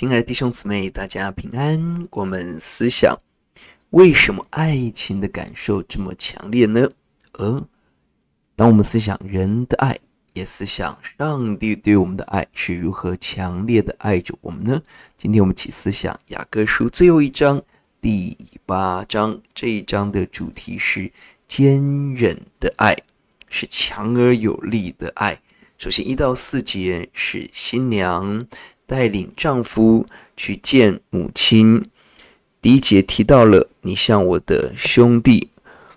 亲爱的弟兄姊妹，大家平安。我们思想，为什么爱情的感受这么强烈呢？呃，当我们思想人的爱，也思想上帝对我们的爱是如何强烈的爱着我们呢？今天我们起思想雅各书最后一章第八章，这一章的主题是坚忍的爱，是强而有力的爱。首先一到四节是新娘。带领丈夫去见母亲。第一节提到了你像我的兄弟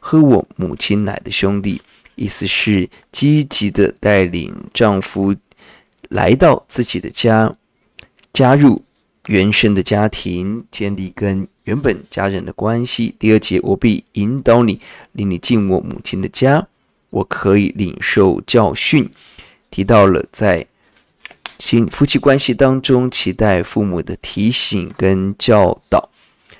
喝我母亲奶的兄弟，意思是积极的带领丈夫来到自己的家，加入原生的家庭，建立跟原本家人的关系。第二节，我必引导你，领你进我母亲的家，我可以领受教训。提到了在。亲夫妻关系当中，期待父母的提醒跟教导。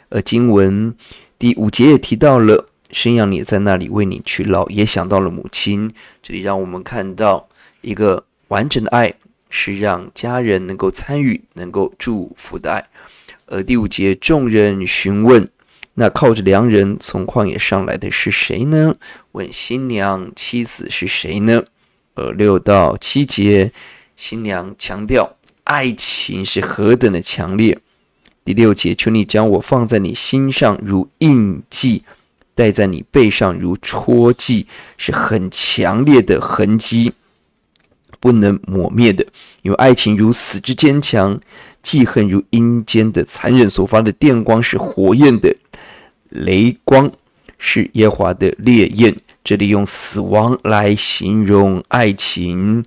而经文第五节也提到了，神让你在那里为你去劳，也想到了母亲。这里让我们看到一个完整的爱，是让家人能够参与、能够祝福的爱。而第五节众人询问，那靠着良人从旷野上来的是谁呢？问新娘妻子是谁呢？呃，六到七节。新娘强调爱情是何等的强烈。第六节，求你将我放在你心上如印记，戴在你背上如戳记，是很强烈的痕迹，不能抹灭的。因为爱情如死之坚强，记恨如阴间的残忍。所发的电光是火焰的雷光，是耶华的烈焰。这里用死亡来形容爱情。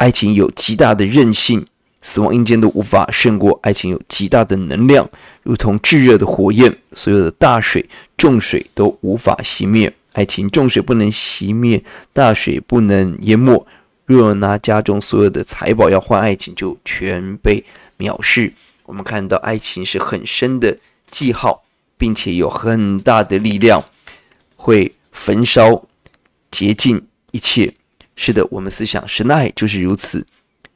爱情有极大的韧性，死亡阴间都无法胜过。爱情有极大的能量，如同炙热的火焰，所有的大水、重水都无法熄灭。爱情重水不能熄灭，大水不能淹没。若拿家中所有的财宝要换爱情，就全被藐视。我们看到爱情是很深的记号，并且有很大的力量，会焚烧、竭尽一切。是的，我们思想神的爱就是如此。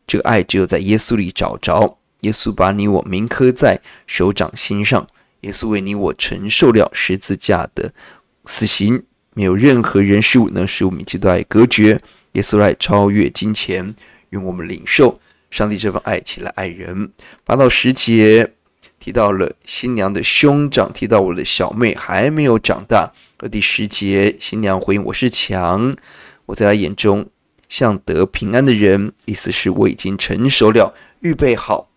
这个爱只有在耶稣里找着。耶稣把你我铭刻在手掌心上，耶稣为你我承受了十字架的死刑。没有任何人事物能使我们与对爱隔绝。耶稣来爱超越金钱，用我们领受上帝这份爱来爱人。八到十节提到了新娘的兄长，提到我的小妹还没有长大。而第十节，新娘回应我是强。我在他眼中像得平安的人，意思是我已经成熟了，预备好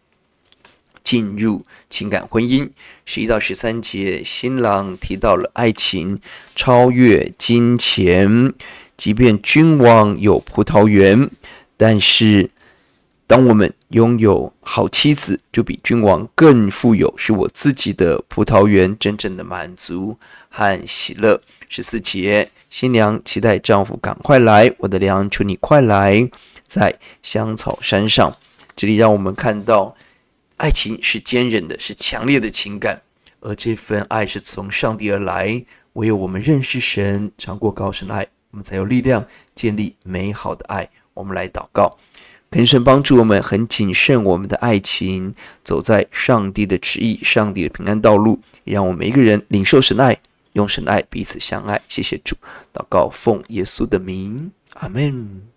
进入情感婚姻。十一到十三节，新郎提到了爱情超越金钱，即便君王有葡萄园，但是。当我们拥有好妻子，就比君王更富有，是我自己的葡萄园，真正的满足和喜乐。十四节，新娘期待丈夫赶快来，我的良求你快来，在香草山上。这里让我们看到，爱情是坚韧的，是强烈的情感，而这份爱是从上帝而来。唯有我们认识神，尝过高深的爱，我们才有力量建立美好的爱。我们来祷告。更神帮助我们，很谨慎我们的爱情，走在上帝的旨意、上帝的平安道路，让我们每一个人领受神爱，用神爱彼此相爱。谢谢主，祷告奉耶稣的名，阿门。